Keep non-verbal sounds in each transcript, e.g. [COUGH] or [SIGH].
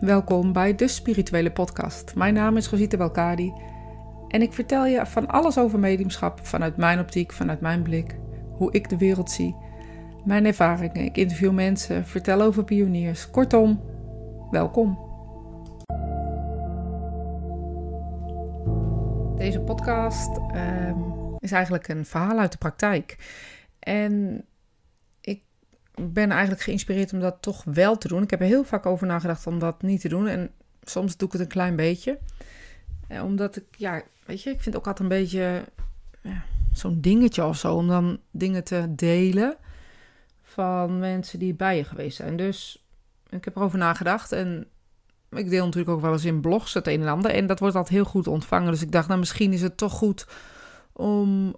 Welkom bij de Spirituele Podcast. Mijn naam is Rosita Belkadi en ik vertel je van alles over mediumschap vanuit mijn optiek, vanuit mijn blik, hoe ik de wereld zie, mijn ervaringen. Ik interview mensen, vertel over pioniers. Kortom, welkom. Deze podcast ehm, is eigenlijk een verhaal uit de praktijk. En ben eigenlijk geïnspireerd om dat toch wel te doen. Ik heb er heel vaak over nagedacht om dat niet te doen. En soms doe ik het een klein beetje. Eh, omdat ik, ja, weet je, ik vind het ook altijd een beetje ja, zo'n dingetje of zo. Om dan dingen te delen van mensen die bij je geweest zijn. Dus ik heb erover nagedacht. En ik deel natuurlijk ook wel eens in blogs het een en ander. En dat wordt altijd heel goed ontvangen. Dus ik dacht, nou misschien is het toch goed om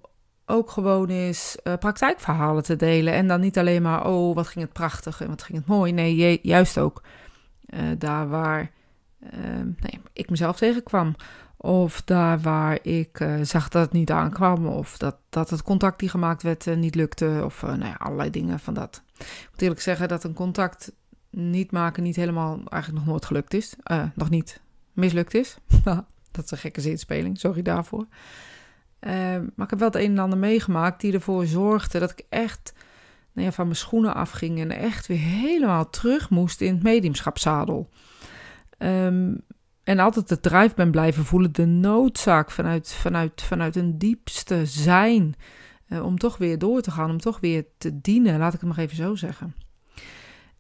ook gewoon eens eh, praktijkverhalen te delen. En dan niet alleen maar, oh, wat ging het prachtig en wat ging het mooi. Nee, juist ook eh, daar waar ehm, nee, ik mezelf tegenkwam. Of daar waar ik eh, zag dat het niet aankwam. Of dat, dat het contact die gemaakt werd niet lukte. Of nou ja, allerlei dingen van dat. Ik moet eerlijk zeggen dat een contact niet maken niet helemaal eigenlijk nog nooit gelukt is. nog niet mislukt is. [LAUGHS] dat is een gekke zinspeling, sorry daarvoor. Ehm, maar ik heb wel het een en ander meegemaakt die ervoor zorgde dat ik echt nou ja, van mijn schoenen afging en echt weer helemaal terug moest in het mediumschapzadel ehm, en altijd de drijf ben blijven voelen, de noodzaak vanuit, vanuit, vanuit een diepste zijn. Eh, om toch weer door te gaan, om toch weer te dienen, laat ik het maar even zo zeggen.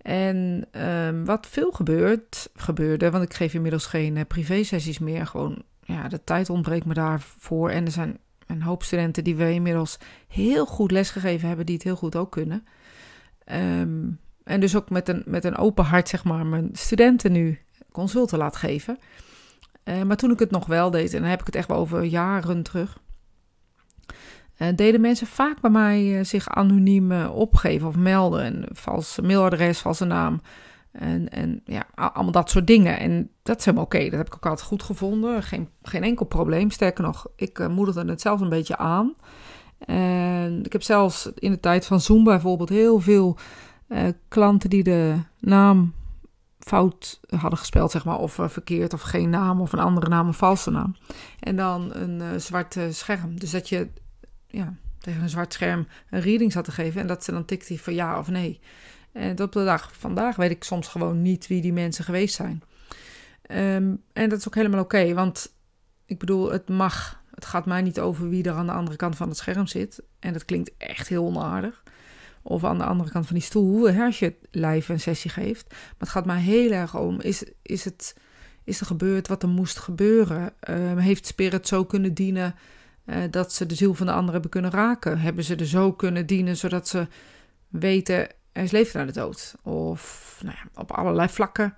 En ehm, wat veel gebeurt, gebeurde, want ik geef inmiddels geen uh, privé-sessies meer. Gewoon, ja, de tijd ontbreekt me daarvoor. En er zijn een hoop studenten die we inmiddels heel goed lesgegeven hebben, die het heel goed ook kunnen. Ehm, en dus ook met een, met een open hart, zeg maar, mijn studenten nu consulten laat geven. Eh, maar toen ik het nog wel deed, en dan heb ik het echt wel over jaren terug, eh, deden mensen vaak bij mij eh, zich anoniem opgeven of melden. Een vals mailadres, valse naam. En, en ja, allemaal dat soort dingen. En dat zijn helemaal oké. Dat heb ik ook altijd goed gevonden. Geen, geen enkel probleem. Sterker nog, ik uh, het zelf een beetje aan. En ik heb zelfs in de tijd van Zoom bijvoorbeeld heel veel eh, klanten die de naam fout hadden gespeld, zeg maar, of eh, verkeerd, of geen naam, of een andere naam, een valse naam. En dan een uh, zwart scherm. Dus dat je ja, tegen een zwart scherm een reading zat te geven en dat ze dan tikte van ja of nee. En eh, tot op de dag vandaag weet ik soms gewoon niet wie die mensen geweest zijn. Ehm, en dat is ook helemaal oké, want ik bedoel, het mag. Het gaat mij niet over wie er aan de andere kant van het scherm zit. En dat klinkt echt heel onaardig. Of aan de andere kant van die stoel, hoe als je live een sessie geeft. Maar het gaat mij heel erg om, is, is, het, is er gebeurd wat er moest gebeuren? Um, heeft Spirit zo kunnen dienen eh, dat ze de ziel van de ander hebben kunnen raken? Hebben ze er zo kunnen dienen zodat ze weten er is leven naar de dood. Of nou ja, op allerlei vlakken.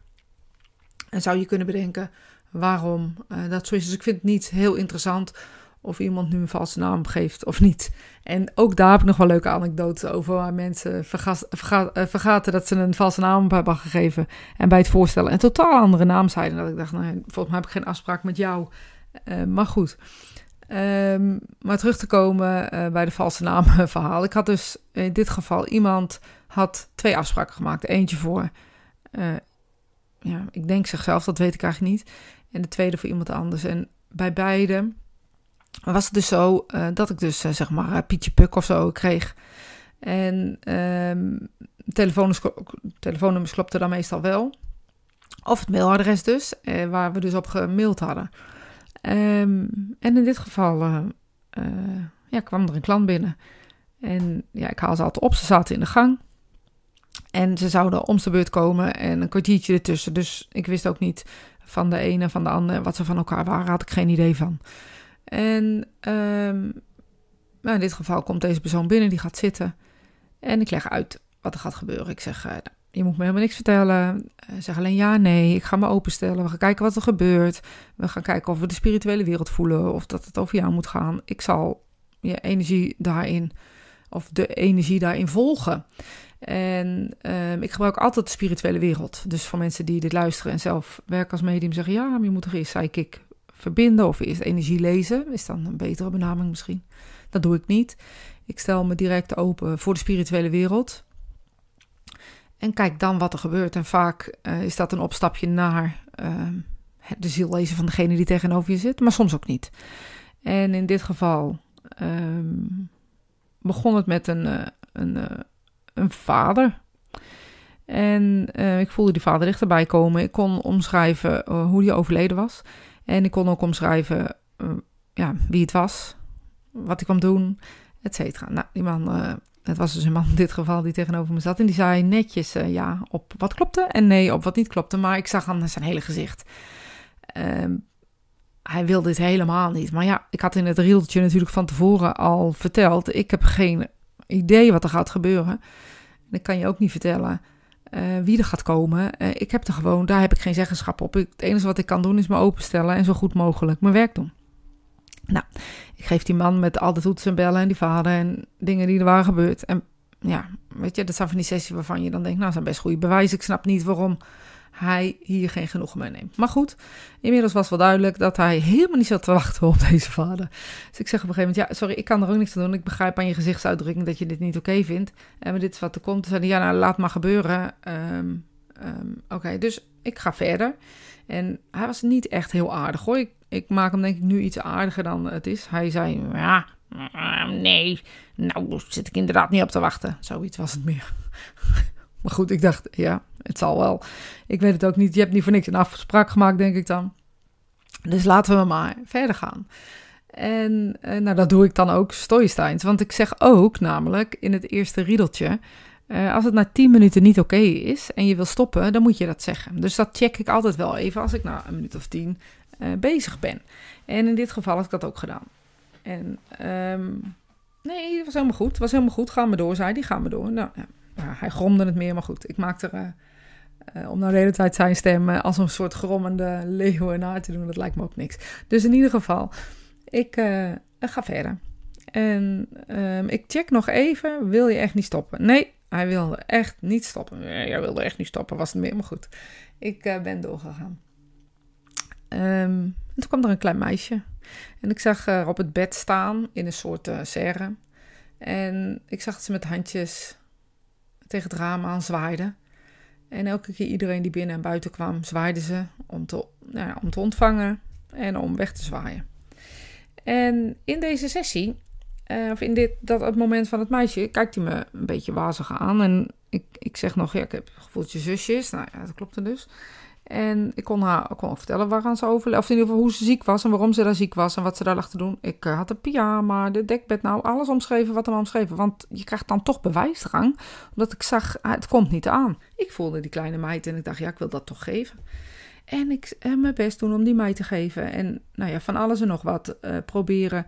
En zou je kunnen bedenken waarom uh, dat zo is. Dus ik vind het niet heel interessant of iemand nu een valse naam geeft of niet. En ook daar heb ik nog wel leuke anekdotes over waar mensen eh, vergaten dat ze een valse naam hebben gegeven. En bij het voorstellen een totaal andere naam zeiden. Dat ik dacht, nou, volgens mij heb ik geen afspraak met jou. Eh, maar goed. Ehm, maar terug te komen bij de valse naam [LAUGHS] verhaal. Ik had dus in dit geval iemand had twee afspraken gemaakt. Eentje voor, eh, ja, ik denk zichzelf, dat weet ik eigenlijk niet. En de tweede voor iemand anders. En bij beide was het dus zo eh, dat ik dus eh, zeg maar Pietje Puk of zo kreeg. En ehm, telefoonnummers klopten dan meestal wel. Of het mailadres dus, waar we dus op gemaild hadden. Ehm, en in dit geval ja, kwam er een klant binnen. En ja, ik haal ze altijd op. Ze zaten in de gang. En ze zouden om de beurt komen en een kwartiertje ertussen. Dus ik wist ook niet van de ene van de ander wat ze van elkaar waren. Had ik geen idee van. En ehm, nou, in dit geval komt deze persoon binnen, die gaat zitten. En ik leg uit wat er gaat gebeuren. Ik zeg, eh, nou, je moet me helemaal niks vertellen. Eh, zeg alleen ja, nee. Ik ga me openstellen. We gaan kijken wat er gebeurt. We gaan kijken of we de spirituele wereld voelen. Of dat het over jou moet gaan. Ik zal je energie daarin, of de energie daarin volgen. En ehm, ik gebruik altijd de spirituele wereld. Dus voor mensen die dit luisteren en zelf werken als medium, zeggen ja, maar je moet er eerst psychic verbinden of eerst energie lezen. Is dan een betere benaming misschien. Dat doe ik niet. Ik stel me direct open voor de spirituele wereld. En kijk dan wat er gebeurt. En vaak eh, is dat een opstapje naar ehm, de ziel lezen van degene die tegenover je zit, maar soms ook niet. En in dit geval ehm, begon het met een, eh, een, eh, een vader. En eh, ik voelde die vader dichterbij komen. Ik kon omschrijven eh, hoe die overleden was. En ik kon ook omschrijven eh, ja, wie het was, wat ik kwam doen, et cetera. Nou, die man, het was dus een man in dit geval die tegenover me zat. En die zei netjes ja op wat klopte en nee op wat niet klopte. Maar ik zag aan zijn hele gezicht. Ehm, hij wilde dit helemaal niet. Maar ja, ik had in het rieltje natuurlijk van tevoren al verteld. Ik heb geen idee wat er gaat gebeuren. En ik kan je ook niet vertellen eh, wie er gaat komen. Eh, ik heb er gewoon, daar heb ik geen zeggenschap op. Ik, het enige wat ik kan doen is me openstellen en zo goed mogelijk mijn werk doen. Nou, ik geef die man met al de toetsen bellen en die vader en dingen die er waren gebeurd. En ja, weet je, dat zijn van die sessies waarvan je dan denkt, nou, dat zijn best goed. bewijs. Ik snap niet waarom hij hier geen genoegen mee neemt. Maar goed, inmiddels was wel duidelijk dat hij helemaal niet zat te wachten op deze vader. Dus ik zeg op een gegeven moment: Ja, sorry, ik kan er ook niks aan doen. Ik begrijp aan je gezichtsuitdrukking dat je dit niet oké vindt. En dit is wat er komt. Toen zei hij: Ja, nou, laat maar gebeuren. Ehm, ehm, oké, dus ik ga verder. En hij was niet echt heel aardig hoor. Ik, ik maak hem denk ik nu iets aardiger dan het is. Hij zei: Ja, mm, nee, nou zit ik inderdaad niet op te wachten. Zoiets was het meer. [LAUGHS] Maar goed, ik dacht, ja, het zal wel. Ik weet het ook niet. Je hebt niet voor niks een afspraak gemaakt, denk ik dan. Dus laten we maar verder gaan. En eh, nou, dat doe ik dan ook stoïcijns. Want ik zeg ook namelijk in het eerste riedeltje... Eh, als het na 10 minuten niet oké is en je wil stoppen, dan moet je dat zeggen. Dus dat check ik altijd wel even als ik na een minuut of tien eh, bezig ben. En in dit geval had ik dat ook gedaan. En ehm, nee, het was helemaal goed. Het was helemaal goed. Gaan we door, zei die Gaan we door. Nou, ja, hij gromde het meer, maar goed. Ik maakte er... Uh, eh, om naar de hele tijd zijn stem eh, als een soort grommende leeuw en te doen, dat lijkt me ook niks. Dus in ieder geval, ik eh, ga verder. En ehm, ik check nog even, wil je echt niet stoppen? Nee, hij wilde echt niet stoppen. Nee, hij wilde echt niet stoppen, was het meer, maar goed. Ik ben doorgegaan. Ehm, toen kwam er een klein meisje. En ik zag haar op het bed staan, in een soort serre. En ik zag ze met handjes tegen het raam aan zwaaide. En elke keer iedereen die binnen en buiten kwam, zwaaide ze om te, nou ja, om te ontvangen en om weg te zwaaien. En in deze sessie, eh, of in dit, dat het moment van het meisje, kijkt hij me een beetje wazig aan. En ik, ik zeg nog, ja, ik heb het gevoel dat je zusje is. Nou ja, dat klopt dus. En ik kon haar ik kon vertellen waaraan ze overleefde. Of in ieder geval hoe ze ziek was en waarom ze daar ziek was en wat ze daar lag te doen. Ik eh, had de pyjama, de dekbed, nou alles omschreven wat er maar omschreven. Want je krijgt dan toch bewijsdrang. Omdat ik zag, ah, het komt niet aan. Ik voelde die kleine meid en ik dacht, ja, ik wil dat toch geven. En ik uh, mijn best doen om die meid te geven. En nou ja, van alles en nog wat eh, proberen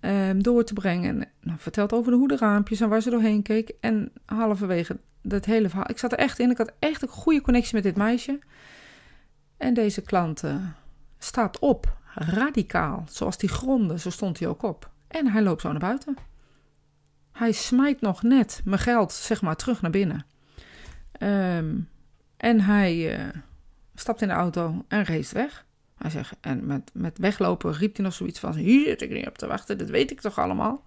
ehm, door te brengen. En, nou, vertelt over de hoederaampjes en waar ze doorheen keek. En halverwege dat hele verhaal. Ik zat er echt in. Ik had echt een goede connectie met dit meisje. En deze klant staat op, radicaal. Zoals die gronden, zo stond hij ook op. En hij loopt zo naar buiten. Hij smijt nog net mijn geld, zeg maar, terug naar binnen. Ehm, en hij eh, stapt in de auto en race weg. Hij zegt, en met, met weglopen riep hij nog zoiets van: Hier zit ik niet op te wachten, dat weet ik toch allemaal.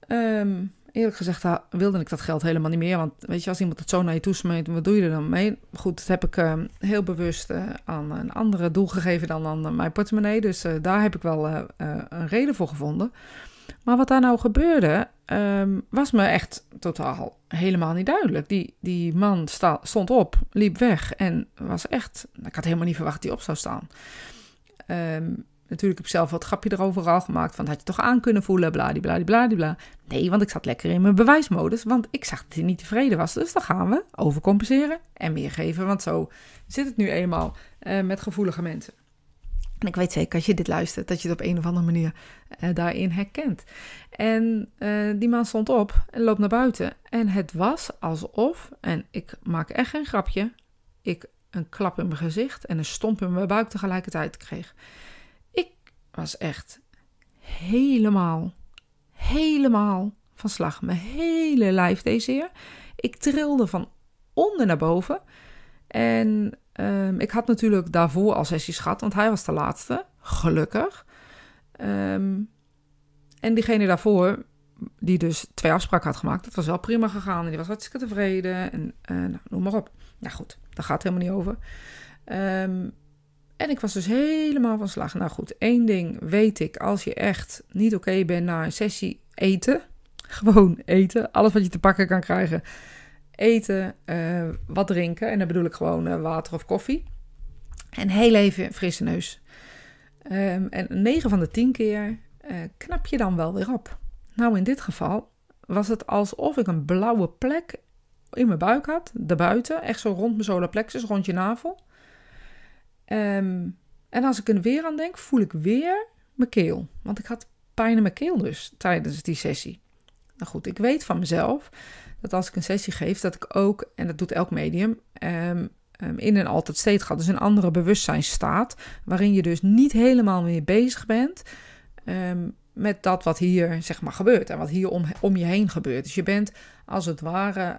Ehm, Eerlijk gezegd wilde ik dat geld helemaal niet meer. Want weet je, als iemand het zo naar je toe smeet, wat doe je er dan mee? Goed, dat heb ik ehm, heel bewust eh, aan een andere doel gegeven dan aan eh, mijn portemonnee. Dus eh, daar heb ik wel een reden voor gevonden. Maar wat daar nou gebeurde, ehm, was me echt totaal helemaal niet duidelijk. Die, die man stond op, liep weg en was echt. Ik had helemaal niet verwacht dat hij op zou staan. Um, Natuurlijk heb ik zelf wat grapje erover al gemaakt. Van had je toch aan kunnen voelen, bladibladibladibla. Nee, want ik zat lekker in mijn bewijsmodus. Want ik zag dat hij niet tevreden was. Dus dan gaan we overcompenseren en meer geven. Want zo zit het nu eenmaal eh, met gevoelige mensen. En ik weet zeker, als je dit luistert, dat je het op een of andere manier eh, daarin herkent. En eh, die man stond op en loopt naar buiten. En het was alsof, en ik maak echt geen grapje, ik een klap in mijn gezicht en een stomp in mijn buik tegelijkertijd kreeg was echt helemaal, helemaal van slag. Mijn hele lijf deze keer. Ik trilde van onder naar boven. En ehm, ik had natuurlijk daarvoor al sessies gehad, want hij was de laatste, gelukkig. Ehm, en diegene daarvoor, die dus twee afspraken had gemaakt, dat was wel prima gegaan. En die was hartstikke tevreden. En eh, nou, noem maar op. Nou goed, daar gaat het helemaal niet over. Ehm, en ik was dus helemaal van slag. Nou goed, één ding weet ik. Als je echt niet oké bent na een sessie eten. [LAUGHS] Gewoon eten. Alles wat je te pakken kan krijgen. Eten, eh, wat drinken. En dan bedoel ik gewoon eh, water of koffie. En heel even frisse neus. Ehm, en 9 van de 10 keer eh, knap je dan wel weer op. Nou, in dit geval was het alsof ik een blauwe plek in mijn buik had, daarbuiten. Echt zo rond mijn solar plexus, rond je navel. Ehm, en als ik er weer aan denk, voel ik weer mijn keel. Want ik had pijn in mijn keel dus tijdens die sessie. Nou goed, ik weet van mezelf dat als ik een sessie geef, dat ik ook, en dat doet elk medium, ehm, ehm, in een altijd steeds gaat. Dus een andere bewustzijnstaat, waarin je dus niet helemaal meer bezig bent met dat wat hier zeg maar gebeurt en wat hier om, je heen gebeurt. Dus je bent als het ware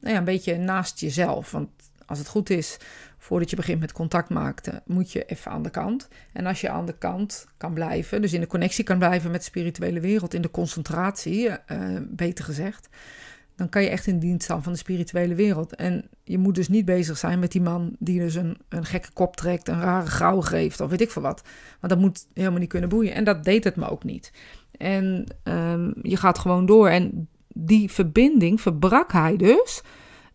nou ja, een beetje naast jezelf. Want als het goed is, voordat je begint met contact maken, moet je even aan de kant. En als je aan de kant kan blijven, dus in de connectie kan blijven met de spirituele wereld, in de concentratie, eh, beter gezegd, dan kan je echt in dienst staan van de spirituele wereld. En je moet dus niet bezig zijn met die man die dus een, een gekke kop trekt, een rare grauw geeft of weet ik veel wat. Want dat moet helemaal niet kunnen boeien. En dat deed het me ook niet. En ehm, je gaat gewoon door. En die verbinding verbrak hij dus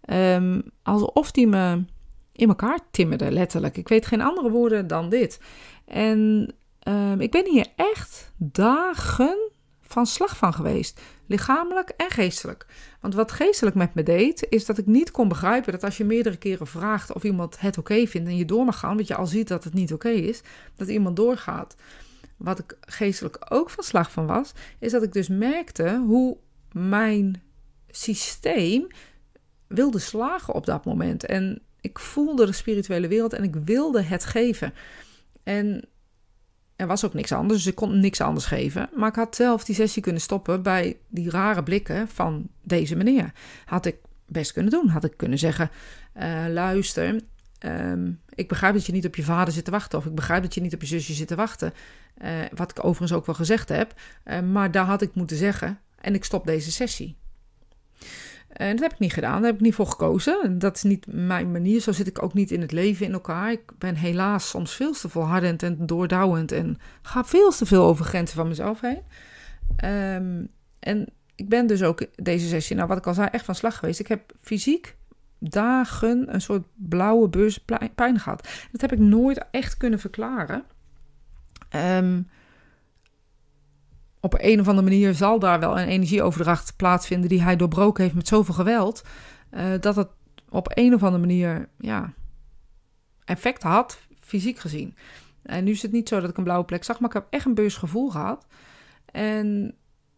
Ehm, alsof die me in elkaar timmerde, letterlijk. Ik weet geen andere woorden dan dit. En ehm, ik ben hier echt dagen van slag van geweest. Lichamelijk en geestelijk. Want wat geestelijk met me deed, is dat ik niet kon begrijpen dat als je meerdere keren vraagt of iemand het oké vindt en je door mag gaan, want je al ziet dat het niet oké is, dat iemand doorgaat. Wat ik geestelijk ook van slag van was, is dat ik dus merkte hoe mijn systeem wilde slagen op dat moment. En ik voelde de spirituele wereld en ik wilde het geven. En er was ook niks anders, dus ik kon niks anders geven. Maar ik had zelf die sessie kunnen stoppen bij die rare blikken van deze meneer. Had ik best kunnen doen. Had ik kunnen zeggen: eh, luister, ehm, ik begrijp dat je niet op je vader zit te wachten. Of ik begrijp dat je niet op je zusje zit te wachten. Eh, wat ik overigens ook wel gezegd heb. Eh, maar daar had ik moeten zeggen. En ik stop deze sessie. En dat heb ik niet gedaan, daar heb ik niet voor gekozen. Dat is niet mijn manier, zo zit ik ook niet in het leven in elkaar. Ik ben helaas soms veel te volhardend en doordouwend en ga veel te veel over grenzen van mezelf heen. Ehm, en ik ben dus ook deze sessie, nou wat ik al zei, echt van slag geweest. Ik heb fysiek dagen een soort blauwe beurs pijn gehad. Dat heb ik nooit echt kunnen verklaren. Um, op een of andere manier zal daar wel een energieoverdracht plaatsvinden die hij doorbroken heeft met zoveel geweld, eh, dat het op een of andere manier ja, effect had, fysiek gezien. En nu is het niet zo dat ik een blauwe plek zag, maar ik heb echt een beursgevoel gehad. En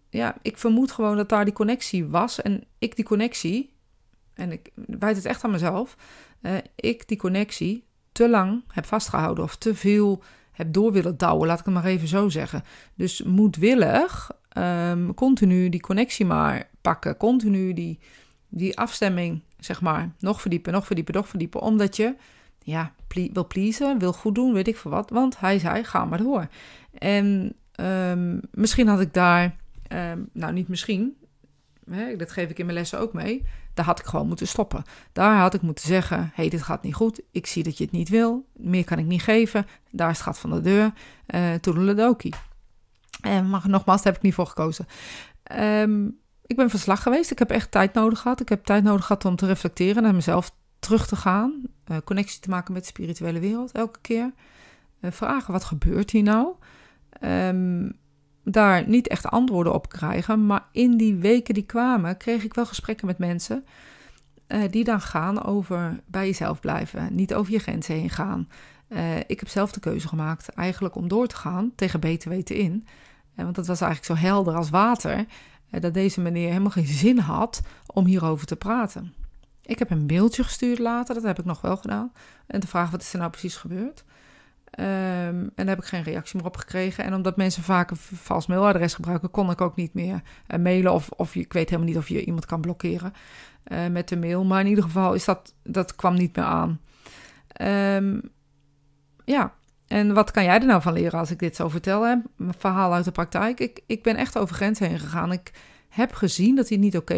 ja, ik vermoed gewoon dat daar die connectie was. En ik die connectie, en ik wijd het echt aan mezelf, eh, ik die connectie te lang heb vastgehouden of te veel heb door willen douwen, laat ik het maar even zo zeggen. Dus moedwillig um, continu die connectie maar pakken, continu die, die afstemming, zeg maar, nog verdiepen, nog verdiepen, nog verdiepen, omdat je ja, wil pleasen, wil goed doen, weet ik veel wat, want hij zei, ga maar door. En ehm, misschien had ik daar, ehm, nou niet misschien, hè, dat geef ik in mijn lessen ook mee, daar had ik gewoon moeten stoppen. Daar had ik moeten zeggen: hé, hey, dit gaat niet goed. Ik zie dat je het niet wil. Meer kan ik niet geven. Daar is het gat van de deur. Uh, toedeledokie. En eh, maar nogmaals, daar heb ik niet voor gekozen. Ehm, ik ben verslag geweest. Ik heb echt tijd nodig gehad. Ik heb tijd nodig gehad om te reflecteren, naar mezelf terug te gaan. Eh, connectie te maken met de spirituele wereld elke keer. vragen: wat gebeurt hier nou? Um, daar niet echt antwoorden op krijgen. Maar in die weken die kwamen, kreeg ik wel gesprekken met mensen. Eh, die dan gaan over bij jezelf blijven. Niet over je grenzen heen gaan. Eh, ik heb zelf de keuze gemaakt eigenlijk om door te gaan tegen beter weten in. Eh, want dat was eigenlijk zo helder als water. dat deze meneer helemaal geen zin had om hierover te praten. Ik heb een mailtje gestuurd later, dat heb ik nog wel gedaan. En te vraag wat is er nou precies gebeurd? Ehm, en daar heb ik geen reactie meer op gekregen. En omdat mensen vaak een vals mailadres gebruiken, kon ik ook niet meer eh, mailen. Of, of ik weet helemaal niet of je iemand kan blokkeren eh, met de mail. Maar in ieder geval is dat, dat kwam niet meer aan. Ehm, ja, en wat kan jij er nou van leren als ik dit zo vertel? Mijn verhaal uit de praktijk. Ik, ik ben echt over grenzen heen gegaan. Ik heb gezien dat hij het niet oké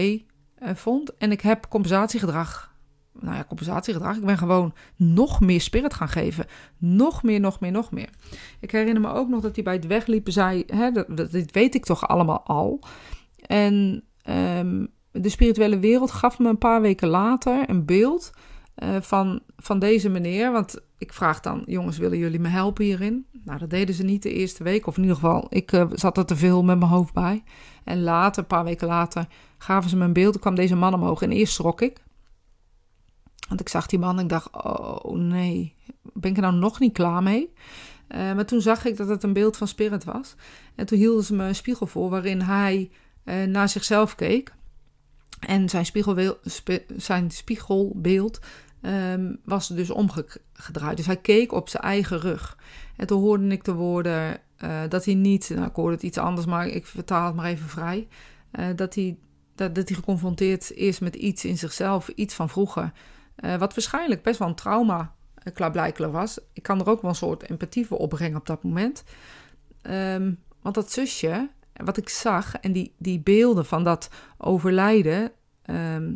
eh, vond. En ik heb compensatiegedrag nou ja, compensatiegedrag. Ik ben gewoon nog meer spirit gaan geven. Nog meer, nog meer, nog meer. Ik herinner me ook nog dat hij bij het wegliepen zei: hè, dat, dit weet ik toch allemaal al. En ehm, de spirituele wereld gaf me een paar weken later een beeld eh, van, van deze meneer. Want ik vraag dan: jongens, willen jullie me helpen hierin? Nou, dat deden ze niet de eerste week. Of in ieder geval, ik eh, zat er te veel met mijn hoofd bij. En later, een paar weken later, gaven ze me een beeld. Er kwam deze man omhoog. En eerst schrok ik. Want ik zag die man en ik dacht, oh nee, ben ik er nou nog niet klaar mee? Eh, maar toen zag ik dat het een beeld van Spirit was. En toen hielden ze me een spiegel voor waarin hij eh, naar zichzelf keek. En zijn, zijn spiegelbeeld ehm, was dus omgedraaid. Dus hij keek op zijn eigen rug. En toen hoorde ik de woorden eh, dat hij niet, nou ik hoorde het iets anders, maar ik vertaal het maar even vrij. dat, hij, dat hij geconfronteerd is met iets in zichzelf, iets van vroeger. Eh, wat waarschijnlijk best wel een trauma uh, klaarblijkelijk was. Ik kan er ook wel een soort empathie voor opbrengen op dat moment. Ehm, want dat zusje, wat ik zag en die, die beelden van dat overlijden. Ehm,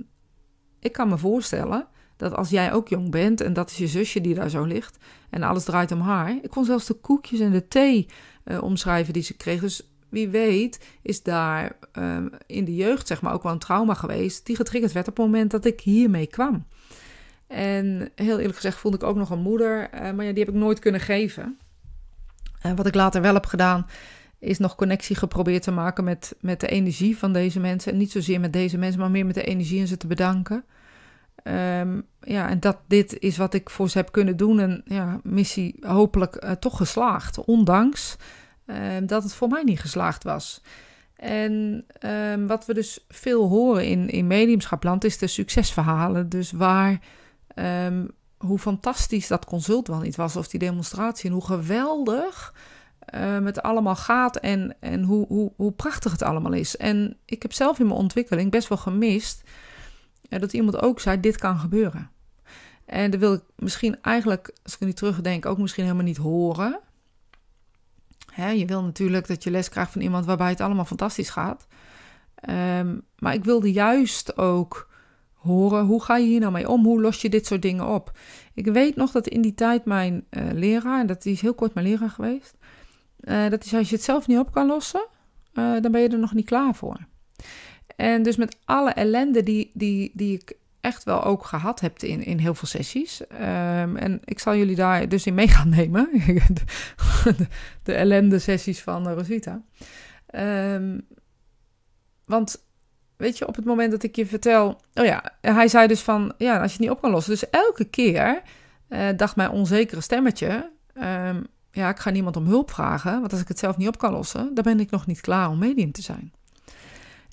ik kan me voorstellen dat als jij ook jong bent en dat is je zusje die daar zo ligt en alles draait om haar. Ik kon zelfs de koekjes en de thee eh, omschrijven die ze kreeg. Dus wie weet is daar ehm, in de jeugd zeg maar ook wel een trauma geweest die getriggerd werd op het moment dat ik hiermee kwam. En heel eerlijk gezegd voelde ik ook nog een moeder, eh, maar ja, die heb ik nooit kunnen geven. En wat ik later wel heb gedaan, is nog connectie geprobeerd te maken met, met de energie van deze mensen. En niet zozeer met deze mensen, maar meer met de energie en ze te bedanken. Ehm, ja, en dat dit is wat ik voor ze heb kunnen doen. En ja, missie hopelijk eh, toch geslaagd. Ondanks ehm, dat het voor mij niet geslaagd was. En ehm, wat we dus veel horen in, in mediumschapland is de succesverhalen. Dus waar Ehm, hoe fantastisch dat consult wel niet was, of die demonstratie, en hoe geweldig ehm, het allemaal gaat en, en hoe, hoe, hoe prachtig het allemaal is. En ik heb zelf in mijn ontwikkeling best wel gemist eh, dat iemand ook zei: dit kan gebeuren. En dat wil ik misschien eigenlijk, als ik nu terugdenk, ook misschien helemaal niet horen. Hè, je wil natuurlijk dat je les krijgt van iemand waarbij het allemaal fantastisch gaat. Ehm, maar ik wilde juist ook horen. Hoe ga je hier nou mee om? Hoe los je dit soort dingen op? Ik weet nog dat in die tijd mijn eh, leraar, en dat is heel kort mijn leraar geweest, eh, dat is als je het zelf niet op kan lossen, eh, dan ben je er nog niet klaar voor. En dus met alle ellende die, die, die ik echt wel ook gehad heb in, in heel veel sessies. Ehm, en ik zal jullie daar dus in mee gaan nemen. [LAUGHS] de, ellende sessies van Rosita. Ehm, want weet je, op het moment dat ik je vertel. Oh ja, hij zei dus van. Ja, als je het niet op kan lossen. Dus elke keer eh, dacht mijn onzekere stemmetje. Ehm, ja, ik ga niemand om hulp vragen. Want als ik het zelf niet op kan lossen, dan ben ik nog niet klaar om medium te zijn.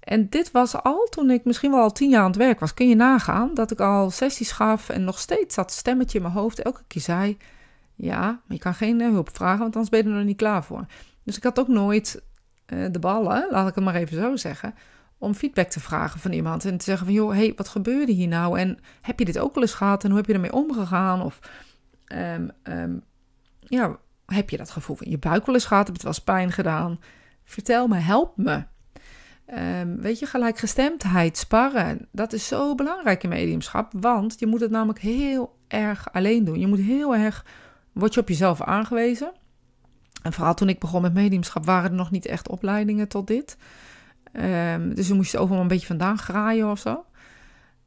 En dit was al toen ik misschien wel al tien jaar aan het werk was. Kun je nagaan dat ik al sessies gaf en nog steeds dat stemmetje in mijn hoofd elke keer zei: Ja, maar je kan geen eh, hulp vragen, want anders ben je er nog niet klaar voor. Dus ik had ook nooit eh, de ballen, laat ik het maar even zo zeggen, om feedback te vragen van iemand. En te zeggen van, joh, hey, wat gebeurde hier nou? En heb je dit ook wel eens gehad? En hoe heb je ermee omgegaan? Of, ehm, ehm, ja, heb je dat gevoel van je buik wel eens gehad? Heb het wel eens pijn gedaan? Vertel me, help me. Ehm, weet je, gelijkgestemdheid, sparren. Dat is zo belangrijk in mediumschap. Want je moet het namelijk heel erg alleen doen. Je moet heel erg, word je op jezelf aangewezen. En vooral toen ik begon met mediumschap waren er nog niet echt opleidingen tot dit. Um, dus je het overal een beetje vandaan graaien of zo.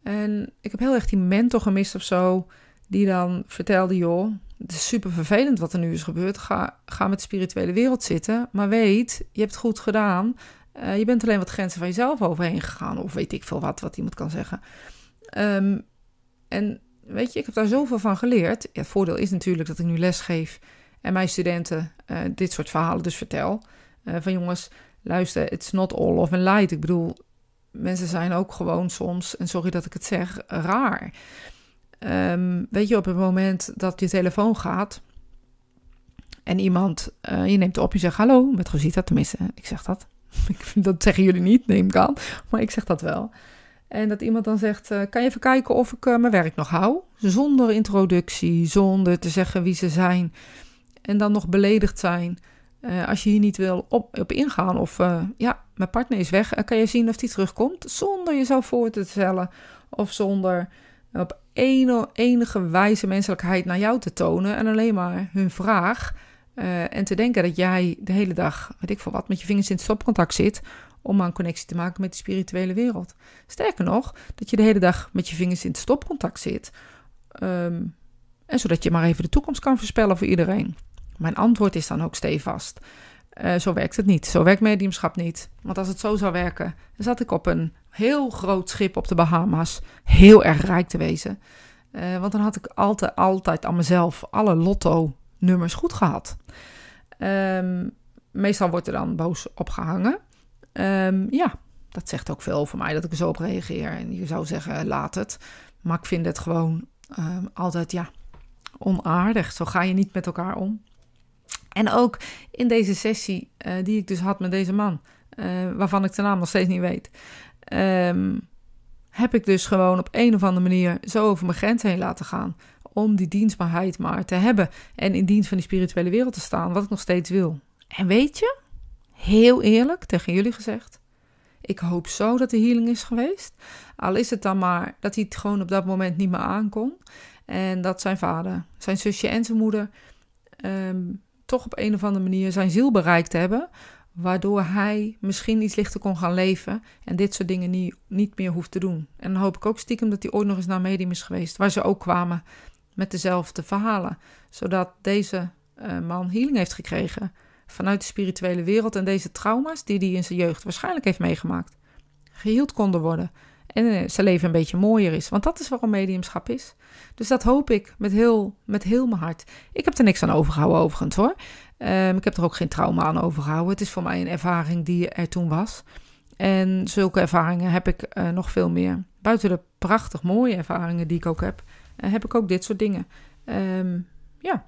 En ik heb heel erg die mentor gemist of zo, die dan vertelde: joh, het is super vervelend wat er nu is gebeurd. Ga, ga met de spirituele wereld zitten. Maar weet, je hebt het goed gedaan. Eh, je bent alleen wat grenzen van jezelf overheen gegaan. Of weet ik veel wat, wat iemand kan zeggen. Ehm, en weet je, ik heb daar zoveel van geleerd. het voordeel is natuurlijk dat ik nu lesgeef en mijn studenten eh, dit soort verhalen dus vertel. Eh, van jongens, luister, it's not all of a light. Ik bedoel, mensen zijn ook gewoon soms, en sorry dat ik het zeg, raar. Ehm, weet je, op het moment dat je telefoon gaat en iemand, eh, je neemt op, je zegt hallo, met Rosita tenminste, ik zeg dat. [LAUGHS] dat zeggen jullie niet, neem ik aan, maar ik zeg dat wel. En dat iemand dan zegt, eh, kan je even kijken of ik eh, mijn werk nog hou? Zonder introductie, zonder te zeggen wie ze zijn en dan nog beledigd zijn. Eh, als je hier niet wil op, op ingaan of eh, ja, mijn partner is weg, eh, kan je zien of die terugkomt zonder jezelf voor te stellen of zonder op ene, enige wijze menselijkheid naar jou te tonen en alleen maar hun vraag en te denken dat jij de hele dag, weet ik veel wat, met je vingers in het stopcontact zit om aan connectie te maken met de spirituele wereld. Sterker nog, dat je de hele dag met je vingers in het stopcontact zit. Ehm, en zodat je maar even de toekomst kan voorspellen voor iedereen. Mijn antwoord is dan ook stevast. Eh, zo werkt het niet. Zo werkt mediumschap niet. Want als het zo zou werken, zat ik op een heel groot schip op de Bahama's. Heel erg rijk te wezen. Eh, want dan had ik altijd, altijd aan mezelf alle lotto-nummers goed gehad. Ehm, meestal wordt er dan boos op gehangen. Ehm, ja, dat zegt ook veel over mij dat ik er zo op reageer. En je zou zeggen, laat het. Maar ik vind het gewoon ehm, altijd, ja, onaardig. Zo ga je niet met elkaar om. En ook in deze sessie eh, die ik dus had met deze man, eh, waarvan ik de naam nog steeds niet weet, ehm, heb ik dus gewoon op een of andere manier zo over mijn grens heen laten gaan. Om die dienstbaarheid maar te hebben en in dienst van die spirituele wereld te staan, wat ik nog steeds wil. En weet je, heel eerlijk tegen jullie gezegd, ik hoop zo dat de healing is geweest. Al is het dan maar dat hij het gewoon op dat moment niet meer aankon. En dat zijn vader, zijn zusje en zijn moeder ehm, toch op een of andere manier zijn ziel bereikt hebben. Waardoor hij misschien iets lichter kon gaan leven en dit soort dingen niet, niet meer hoeft te doen. En dan hoop ik ook stiekem dat hij ooit nog eens naar Medium is geweest, waar ze ook kwamen met dezelfde verhalen. Zodat deze eh, man healing heeft gekregen vanuit de spirituele wereld en deze trauma's die hij in zijn jeugd waarschijnlijk heeft meegemaakt, geheeld konden worden. En eh, zijn leven een beetje mooier is. Want dat is waarom mediumschap is. Dus dat hoop ik met heel, met heel mijn hart. Ik heb er niks aan overgehouden, overigens hoor. Ehm, ik heb er ook geen trauma aan overgehouden. Het is voor mij een ervaring die er toen was. En zulke ervaringen heb ik eh, nog veel meer. Buiten de prachtig mooie ervaringen die ik ook heb, eh, heb ik ook dit soort dingen. Ehm, ja.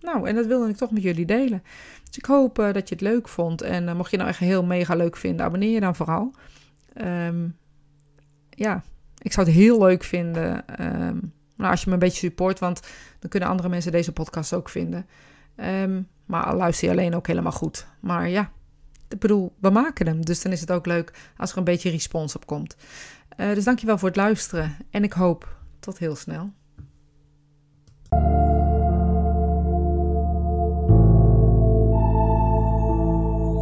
Nou, en dat wilde ik toch met jullie delen. Dus ik hoop dat je het leuk vond. En mocht je nou echt heel mega leuk vinden, abonneer je dan vooral. Ehm, ja, ik zou het heel leuk vinden. Ehm, nou, als je me een beetje support, want dan kunnen andere mensen deze podcast ook vinden. Ehm, maar luister je alleen ook helemaal goed. Maar ja, ik bedoel, we maken hem. Dus dan is het ook leuk als er een beetje respons op komt. Uh, dus dankjewel voor het luisteren. En ik hoop tot heel snel.